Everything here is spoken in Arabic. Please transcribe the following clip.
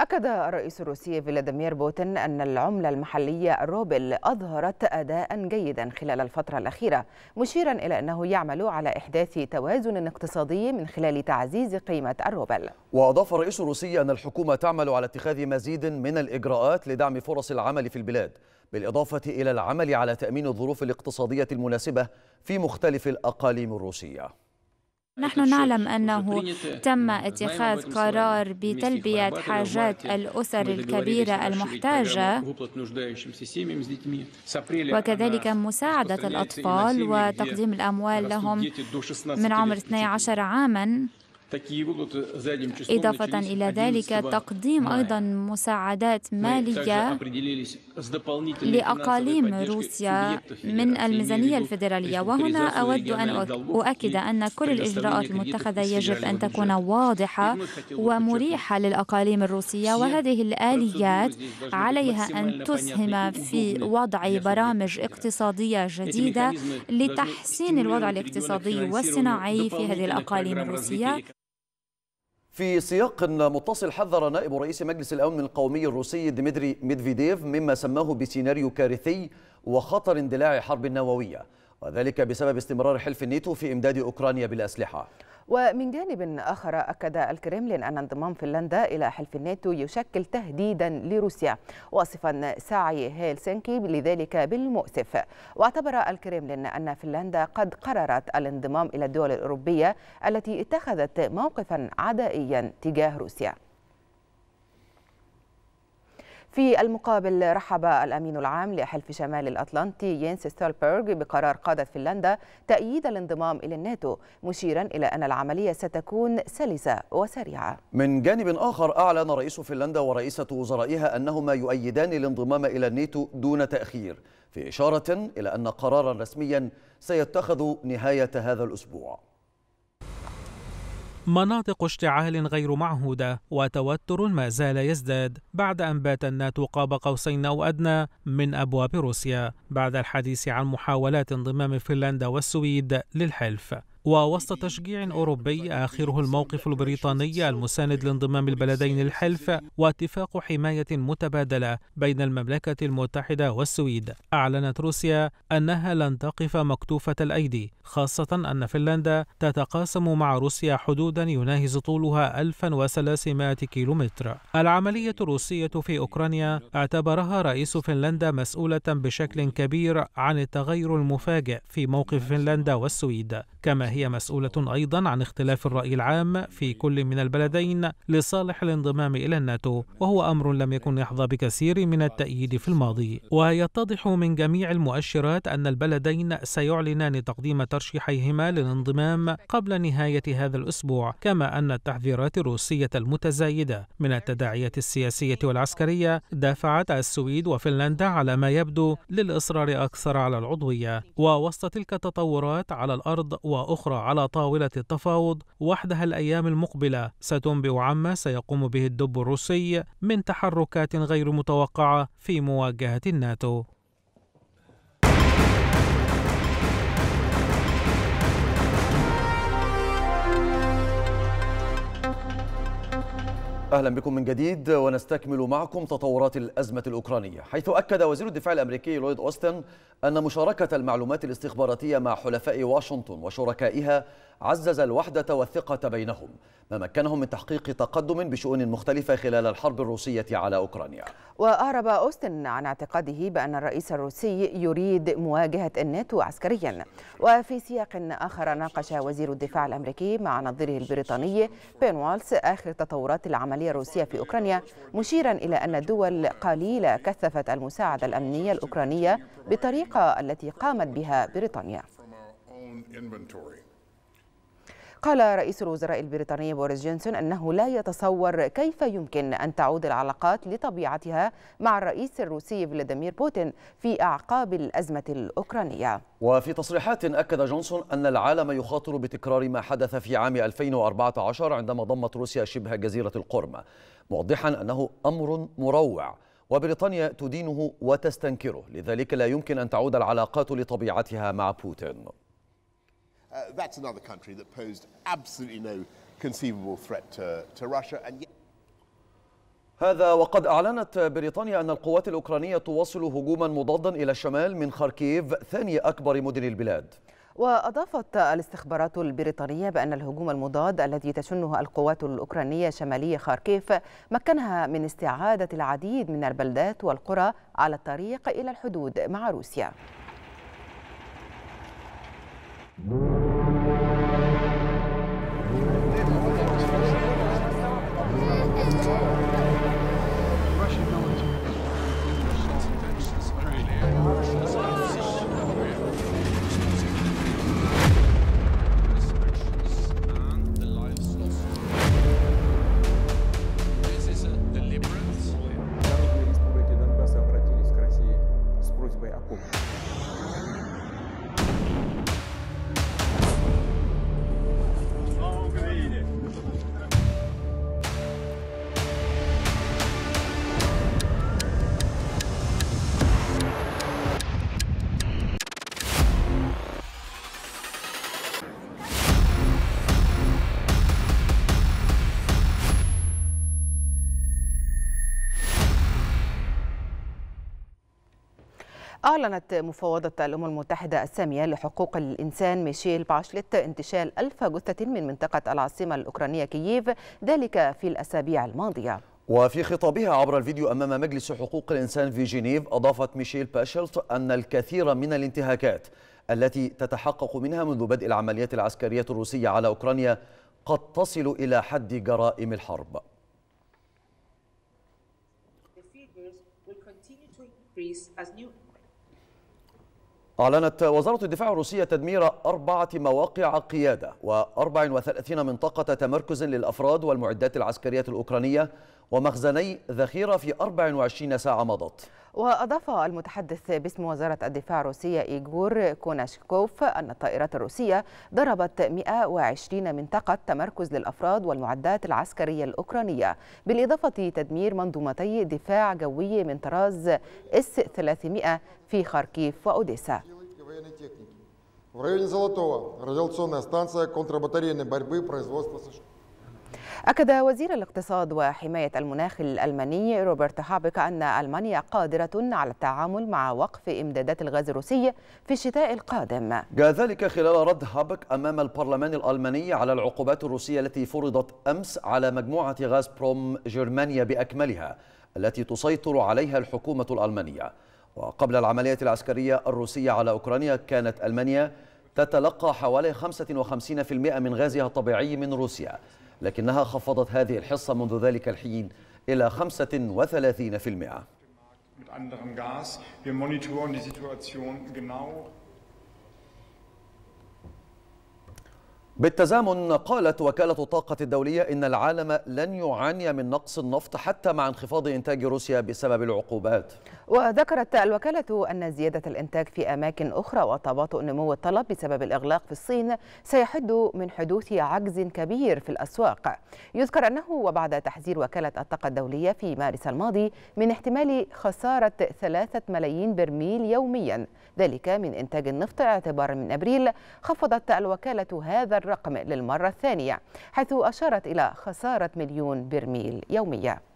أكد الرئيس الروسي فلاديمير بوتين أن العملة المحلية الروبل أظهرت أداء جيدا خلال الفترة الأخيرة مشيرا إلى أنه يعمل على إحداث توازن اقتصادي من خلال تعزيز قيمة الروبل وأضاف الرئيس الروسي أن الحكومة تعمل على اتخاذ مزيد من الإجراءات لدعم فرص العمل في البلاد بالإضافة إلى العمل على تأمين الظروف الاقتصادية المناسبة في مختلف الأقاليم الروسية نحن نعلم أنه تم اتخاذ قرار بتلبية حاجات الأسر الكبيرة المحتاجة وكذلك مساعدة الأطفال وتقديم الأموال لهم من عمر 12 عاماً إضافة إلى ذلك تقديم أيضا مساعدات مالية لأقاليم روسيا من الميزانية الفيدرالية وهنا أود أن أؤكد أن كل الإجراءات المتخذة يجب أن تكون واضحة ومريحة للأقاليم الروسية وهذه الآليات عليها أن تسهم في وضع برامج اقتصادية جديدة لتحسين الوضع الاقتصادي والصناعي في هذه الأقاليم الروسية في سياق متصل حذر نائب رئيس مجلس الأمن القومي الروسي ديمتري ميدفيديف مما سماه بسيناريو كارثي وخطر اندلاع حرب نووية وذلك بسبب استمرار حلف الناتو في إمداد أوكرانيا بالأسلحة ومن جانب آخر أكد الكريملين أن انضمام فنلندا إلى حلف الناتو يشكل تهديدا لروسيا واصفا سعي هيلسنكي لذلك بالمؤسف واعتبر الكريملين أن فنلندا قد قررت الانضمام إلى الدول الأوروبية التي اتخذت موقفا عدائيا تجاه روسيا في المقابل رحب الأمين العام لحلف شمال الأطلنطي ينس ستولبرغ بقرار قادة فنلندا تأييد الانضمام إلى الناتو مشيرا إلى أن العملية ستكون سلسة وسريعة من جانب آخر أعلن رئيس فنلندا ورئيسة وزرائها أنهما يؤيدان الانضمام إلى الناتو دون تأخير في إشارة إلى أن قرارا رسميا سيتخذ نهاية هذا الأسبوع مناطق اشتعال غير معهودة وتوتر ما زال يزداد بعد أن بات الناتو قاب قوسين أو أدنى من أبواب روسيا بعد الحديث عن محاولات انضمام فنلندا والسويد للحلف ووسط تشجيع أوروبي آخره الموقف البريطاني المساند لانضمام البلدين للحلف واتفاق حماية متبادلة بين المملكة المتحدة والسويد أعلنت روسيا أنها لن تقف مكتوفة الأيدي خاصة أن فنلندا تتقاسم مع روسيا حدودا يناهز طولها 1300 كيلومتر العملية الروسية في أوكرانيا اعتبرها رئيس فنلندا مسؤولة بشكل كبير عن التغير المفاجئ في موقف فنلندا والسويد كما هي هي مسؤولة أيضا عن اختلاف الرأي العام في كل من البلدين لصالح الانضمام إلى الناتو وهو أمر لم يكن يحظى بكثير من التأييد في الماضي ويتضح من جميع المؤشرات أن البلدين سيعلنان تقديم ترشيحيهما للانضمام قبل نهاية هذا الأسبوع كما أن التحذيرات الروسية المتزايدة من التداعيات السياسية والعسكرية دافعت السويد وفنلندا على ما يبدو للإصرار أكثر على العضوية ووسط تلك التطورات على الأرض وأخرى أخرى على طاولة التفاوض وحدها الأيام المقبلة ستنبئ عما سيقوم به الدب الروسي من تحركات غير متوقعة في مواجهة الناتو اهلا بكم من جديد ونستكمل معكم تطورات الازمه الاوكرانيه حيث اكد وزير الدفاع الامريكي لويد اوستن ان مشاركه المعلومات الاستخباراتيه مع حلفاء واشنطن وشركائها عزز الوحده والثقه بينهم ما مكنهم من تحقيق تقدم بشؤون مختلفه خلال الحرب الروسيه على اوكرانيا واعرب اوستن عن اعتقاده بان الرئيس الروسي يريد مواجهه الناتو عسكريا وفي سياق اخر ناقش وزير الدفاع الامريكي مع نظيره البريطاني بين والس اخر تطورات العمل العملية الروسية في أوكرانيا مشيرا إلى أن الدول قليلة كثفت المساعدة الأمنية الأوكرانية بالطريقة التي قامت بها بريطانيا. قال رئيس الوزراء البريطاني بوريس جونسون أنه لا يتصور كيف يمكن أن تعود العلاقات لطبيعتها مع الرئيس الروسي فلاديمير بوتين في أعقاب الأزمة الأوكرانية وفي تصريحات أكد جونسون أن العالم يخاطر بتكرار ما حدث في عام 2014 عندما ضمت روسيا شبه جزيرة القرم موضحا أنه أمر مروع وبريطانيا تدينه وتستنكره لذلك لا يمكن أن تعود العلاقات لطبيعتها مع بوتين Uh, that's another country that posed absolutely no conceivable threat to, to Russia. And yet هذا وقد أعلنت بريطانيا أن القوات الأوكرانية تواصل هجوما مضادا إلى الشمال من خاركيف ثاني أكبر مدن البلاد وأضافت الاستخبارات البريطانية بأن الهجوم المضاد الذي تشنه القوات الأوكرانية شمالي خاركيف مكنها من استعادة العديد من البلدات والقرى على الطريق إلى الحدود مع روسيا. pouco. أعلنت مفوضة الأمم المتحدة السامية لحقوق الإنسان ميشيل باشلت انتشال ألف جثة من منطقة العاصمة الأوكرانية كييف ذلك في الأسابيع الماضية وفي خطابها عبر الفيديو أمام مجلس حقوق الإنسان في جنيف أضافت ميشيل باشلت أن الكثير من الانتهاكات التي تتحقق منها منذ بدء العمليات العسكرية الروسية على أوكرانيا قد تصل إلى حد جرائم الحرب as new أعلنت وزارة الدفاع الروسية تدمير أربعة مواقع قيادة و34 منطقة تمركز للأفراد والمعدات العسكرية الأوكرانية ومخزني ذخيرة في 24 ساعة مضت وأضاف المتحدث باسم وزارة الدفاع الروسية إيغور كوناشكوف أن الطائرات الروسية ضربت 120 منطقة تمركز للأفراد والمعدات العسكرية الأوكرانية بالإضافة تدمير منظومتي دفاع جوي من طراز اس 300 في خاركيف وأوديسا أكد وزير الاقتصاد وحماية المناخ الألماني روبرت هابك أن ألمانيا قادرة على التعامل مع وقف إمدادات الغاز الروسي في الشتاء القادم جاء ذلك خلال رد هابك أمام البرلمان الألماني على العقوبات الروسية التي فرضت أمس على مجموعة غاز بروم جرمانيا بأكملها التي تسيطر عليها الحكومة الألمانية وقبل العملية العسكرية الروسية على أوكرانيا كانت ألمانيا تتلقى حوالي 55% من غازها الطبيعي من روسيا لكنها خفضت هذه الحصة منذ ذلك الحين إلى 35% بالتزامن قالت وكالة الطاقة الدولية إن العالم لن يعاني من نقص النفط حتى مع انخفاض إنتاج روسيا بسبب العقوبات وذكرت الوكالة أن زيادة الإنتاج في أماكن أخرى وتباطؤ نمو الطلب بسبب الإغلاق في الصين سيحد من حدوث عجز كبير في الأسواق يذكر أنه وبعد تحذير وكالة الطاقة الدولية في مارس الماضي من احتمال خسارة ثلاثة ملايين برميل يوميا ذلك من إنتاج النفط اعتبارا من أبريل خفضت الوكالة هذا الرقم للمرة الثانية حيث أشارت إلى خسارة مليون برميل يوميا